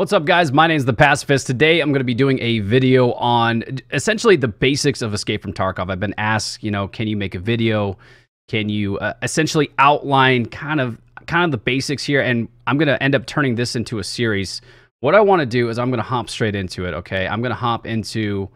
What's up guys? My name is The Pacifist. Today I'm going to be doing a video on essentially the basics of Escape from Tarkov. I've been asked, you know, can you make a video? Can you uh, essentially outline kind of kind of the basics here and I'm going to end up turning this into a series. What I want to do is I'm going to hop straight into it, okay? I'm going to hop into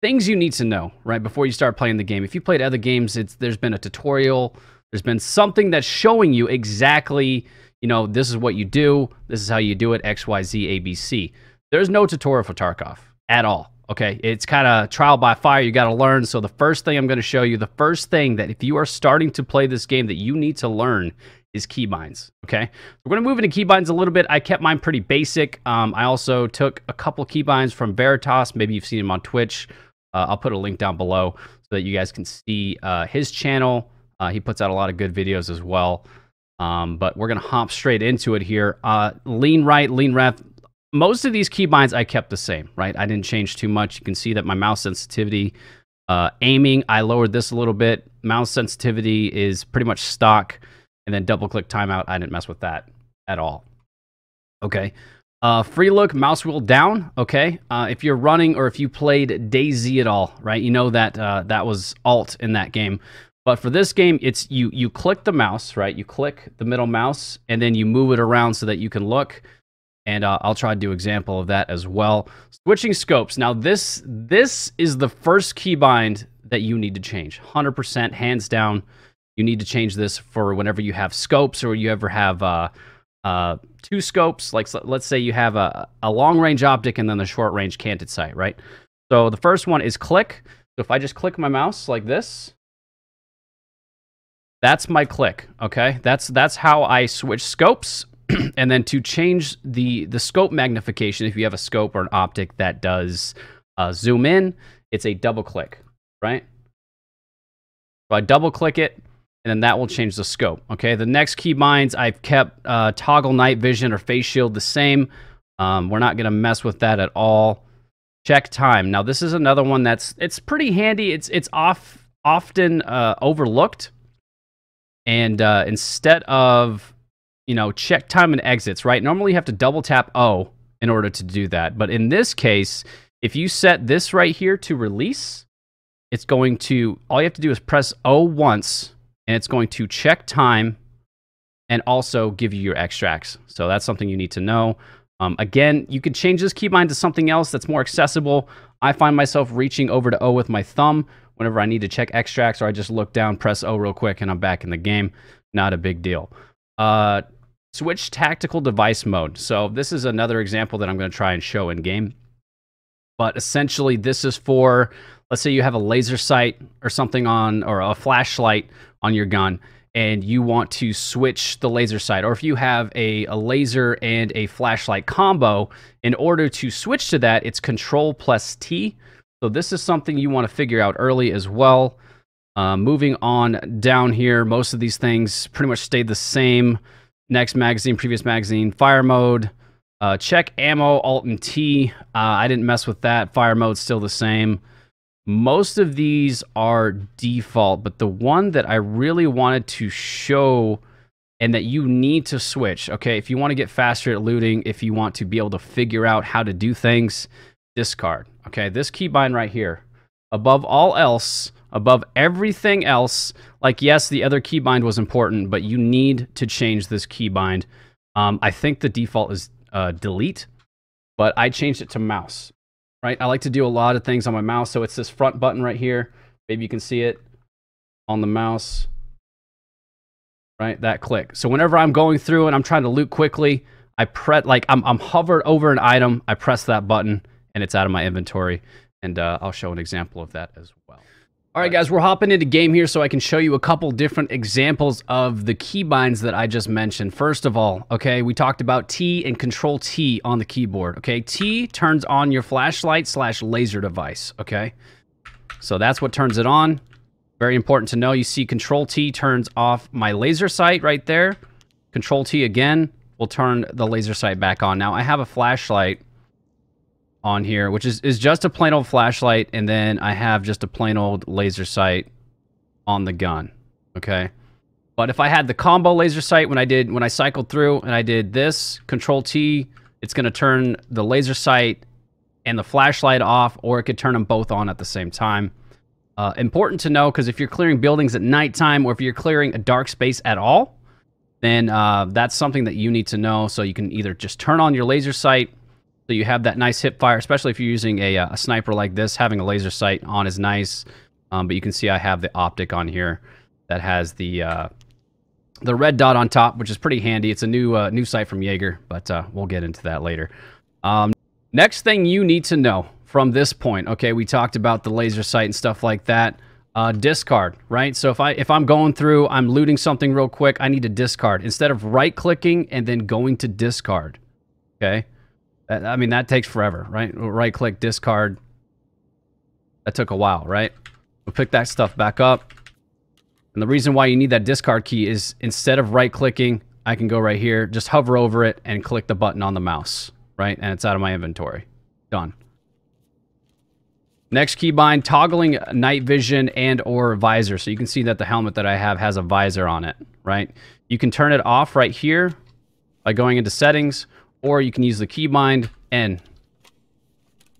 things you need to know right before you start playing the game. If you played other games, it's there's been a tutorial, there's been something that's showing you exactly you know, this is what you do, this is how you do it, X, Y, Z, A, B, C. There's no tutorial for Tarkov at all. Okay, it's kind of trial by fire. You got to learn. So, the first thing I'm going to show you, the first thing that if you are starting to play this game that you need to learn is keybinds. Okay, we're going to move into keybinds a little bit. I kept mine pretty basic. Um, I also took a couple keybinds from Veritas. Maybe you've seen him on Twitch. Uh, I'll put a link down below so that you guys can see uh, his channel. Uh, he puts out a lot of good videos as well. Um, but we're going to hop straight into it here. Uh, lean right, lean left. Most of these keybinds I kept the same, right? I didn't change too much. You can see that my mouse sensitivity, uh, aiming, I lowered this a little bit. Mouse sensitivity is pretty much stock. And then double click timeout, I didn't mess with that at all. Okay. Uh, free look, mouse wheel down. Okay. Uh, if you're running or if you played DayZ at all, right, you know that uh, that was alt in that game. But for this game, it's you you click the mouse, right? You click the middle mouse, and then you move it around so that you can look. And uh, I'll try to do example of that as well. Switching scopes. Now this this is the first keybind that you need to change. 100% hands down. You need to change this for whenever you have scopes or you ever have uh, uh, two scopes. Like let's say you have a, a long range optic and then the short range canted sight, right? So the first one is click. So if I just click my mouse like this, that's my click, okay? That's that's how I switch scopes. and then to change the, the scope magnification, if you have a scope or an optic that does uh, zoom in, it's a double click, right? So I double click it, and then that will change the scope, okay? The next key binds, I've kept uh, toggle night vision or face shield the same. Um, we're not going to mess with that at all. Check time. Now, this is another one that's, it's pretty handy. It's, it's off, often uh, overlooked and uh, instead of, you know, check time and exits, right? Normally you have to double tap O in order to do that. But in this case, if you set this right here to release, it's going to, all you have to do is press O once and it's going to check time and also give you your extracts. So that's something you need to know. Um, again, you can change this keybind to something else that's more accessible. I find myself reaching over to O with my thumb, whenever I need to check extracts or I just look down, press O real quick, and I'm back in the game. Not a big deal. Uh, switch tactical device mode. So this is another example that I'm going to try and show in game. But essentially, this is for, let's say you have a laser sight or something on, or a flashlight on your gun, and you want to switch the laser sight. Or if you have a, a laser and a flashlight combo, in order to switch to that, it's Control plus T so this is something you want to figure out early as well. Uh, moving on down here, most of these things pretty much stayed the same. Next magazine, previous magazine, fire mode, uh, check ammo, alt and T. Uh, I didn't mess with that. Fire mode still the same. Most of these are default, but the one that I really wanted to show and that you need to switch, okay, if you want to get faster at looting, if you want to be able to figure out how to do things, discard. Okay, this keybind right here. Above all else, above everything else, like yes, the other keybind was important, but you need to change this keybind. Um, I think the default is uh, delete, but I changed it to mouse, right? I like to do a lot of things on my mouse. So it's this front button right here. Maybe you can see it on the mouse, right? That click. So whenever I'm going through and I'm trying to loot quickly, I press like I'm, I'm hovered over an item. I press that button and it's out of my inventory. And uh, I'll show an example of that as well. All right, guys, we're hopping into game here so I can show you a couple different examples of the keybinds that I just mentioned. First of all, okay, we talked about T and Control T on the keyboard, okay? T turns on your flashlight slash laser device, okay? So that's what turns it on. Very important to know. You see Control T turns off my laser sight right there. Control T again will turn the laser sight back on. Now, I have a flashlight on here, which is, is just a plain old flashlight, and then I have just a plain old laser sight on the gun, okay? But if I had the combo laser sight when I did when I cycled through and I did this, control T, it's gonna turn the laser sight and the flashlight off, or it could turn them both on at the same time. Uh, important to know, because if you're clearing buildings at nighttime or if you're clearing a dark space at all, then uh, that's something that you need to know. So you can either just turn on your laser sight so you have that nice hip fire, especially if you're using a, uh, a sniper like this. Having a laser sight on is nice, um, but you can see I have the optic on here that has the uh, the red dot on top, which is pretty handy. It's a new uh, new sight from Jaeger, but uh, we'll get into that later. Um, next thing you need to know from this point, okay, we talked about the laser sight and stuff like that. Uh, discard, right? So if I if I'm going through, I'm looting something real quick, I need to discard instead of right clicking and then going to discard. Okay. I mean, that takes forever, right? Right click, discard. That took a while, right? We'll pick that stuff back up. And the reason why you need that discard key is instead of right clicking, I can go right here, just hover over it and click the button on the mouse, right? And it's out of my inventory. Done. Next keybind, toggling night vision and or visor. So you can see that the helmet that I have has a visor on it, right? You can turn it off right here by going into settings, or you can use the keybind N.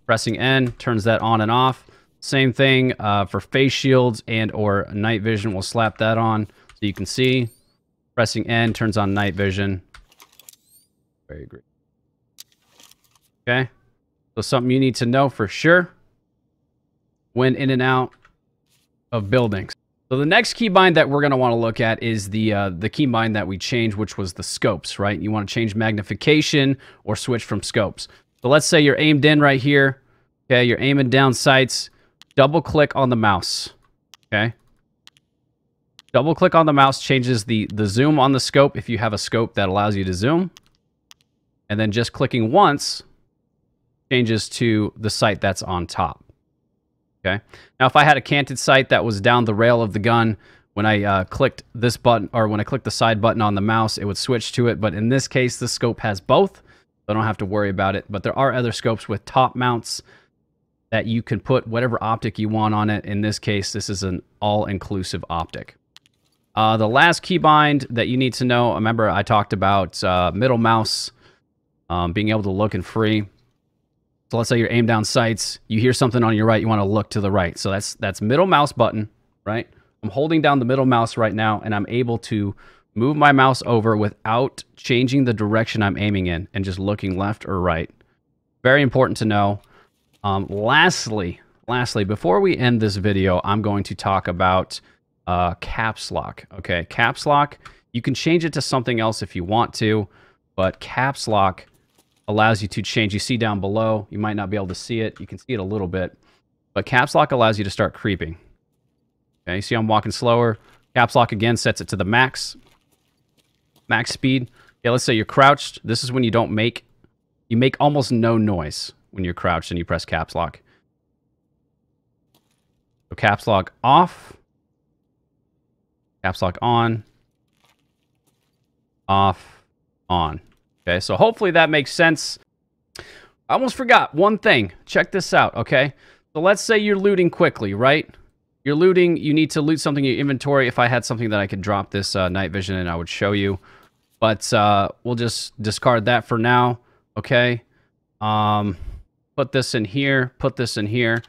Pressing N turns that on and off. Same thing uh, for face shields and or night vision. We'll slap that on so you can see. Pressing N turns on night vision. Very great. Okay. So something you need to know for sure when in and out of buildings. So the next keybind that we're going to want to look at is the uh, the keybind that we changed, which was the scopes, right? You want to change magnification or switch from scopes. So let's say you're aimed in right here. Okay, you're aiming down sights. Double click on the mouse. Okay. Double click on the mouse changes the, the zoom on the scope if you have a scope that allows you to zoom. And then just clicking once changes to the sight that's on top. Okay. Now, if I had a canted sight that was down the rail of the gun, when I uh, clicked this button or when I clicked the side button on the mouse, it would switch to it. But in this case, the scope has both. So I don't have to worry about it. But there are other scopes with top mounts that you can put whatever optic you want on it. In this case, this is an all-inclusive optic. Uh, the last keybind that you need to know, remember I talked about uh, middle mouse um, being able to look and free. So let's say you're aimed down sights, you hear something on your right, you want to look to the right. So that's that's middle mouse button, right? I'm holding down the middle mouse right now and I'm able to move my mouse over without changing the direction I'm aiming in and just looking left or right. Very important to know. Um, lastly, lastly, before we end this video, I'm going to talk about uh, caps lock. Okay, caps lock, you can change it to something else if you want to, but caps lock allows you to change. You see down below, you might not be able to see it. You can see it a little bit, but caps lock allows you to start creeping. Okay, you see I'm walking slower. Caps lock again sets it to the max, max speed. Yeah, let's say you're crouched. This is when you don't make, you make almost no noise when you're crouched and you press caps lock. So caps lock off, caps lock on, off, on. Okay, so hopefully that makes sense. I almost forgot one thing. Check this out, okay? So let's say you're looting quickly, right? You're looting, you need to loot something in your inventory. If I had something that I could drop this uh, night vision and I would show you. But uh, we'll just discard that for now, okay? Um, put this in here, put this in here.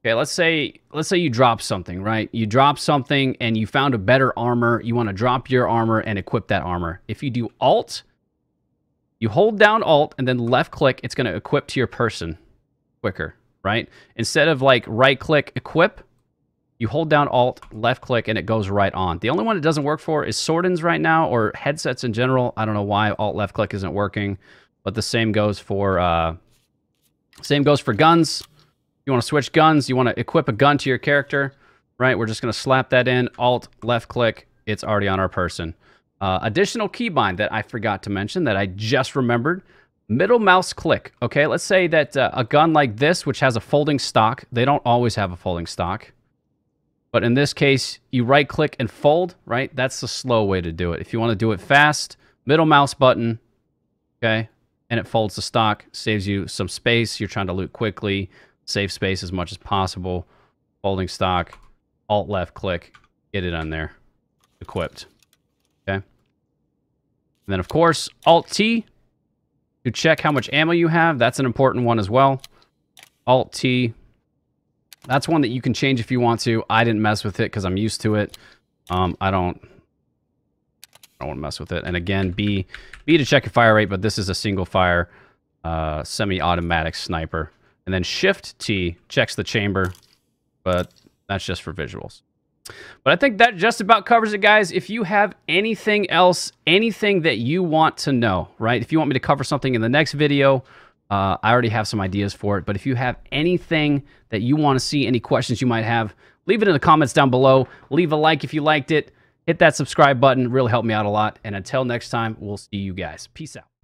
Okay, let's say let's say you drop something, right? You drop something and you found a better armor. You want to drop your armor and equip that armor. If you do Alt, you hold down Alt and then left click. It's going to equip to your person quicker, right? Instead of like right click equip, you hold down Alt, left click, and it goes right on. The only one it doesn't work for is Swordens right now or headsets in general. I don't know why Alt left click isn't working, but the same goes for uh, same goes for guns. You want to switch guns. You want to equip a gun to your character, right? We're just going to slap that in. Alt left click. It's already on our person. Uh, additional keybind that I forgot to mention that I just remembered. Middle mouse click. Okay, let's say that uh, a gun like this, which has a folding stock, they don't always have a folding stock. But in this case, you right click and fold, right? That's the slow way to do it. If you want to do it fast, middle mouse button, okay? And it folds the stock, saves you some space. You're trying to loot quickly, save space as much as possible. Folding stock, alt left click, get it on there, equipped. Okay. And then, of course, Alt-T to check how much ammo you have. That's an important one as well. Alt-T. That's one that you can change if you want to. I didn't mess with it because I'm used to it. Um, I don't... I don't want to mess with it. And again, B, B to check your fire rate, but this is a single fire uh, semi-automatic sniper. And then Shift T checks the chamber, but that's just for visuals. But I think that just about covers it, guys. If you have anything else, anything that you want to know, right? If you want me to cover something in the next video, uh, I already have some ideas for it. But if you have anything that you want to see, any questions you might have, leave it in the comments down below. Leave a like if you liked it. Hit that subscribe button. Really helped me out a lot. And until next time, we'll see you guys. Peace out.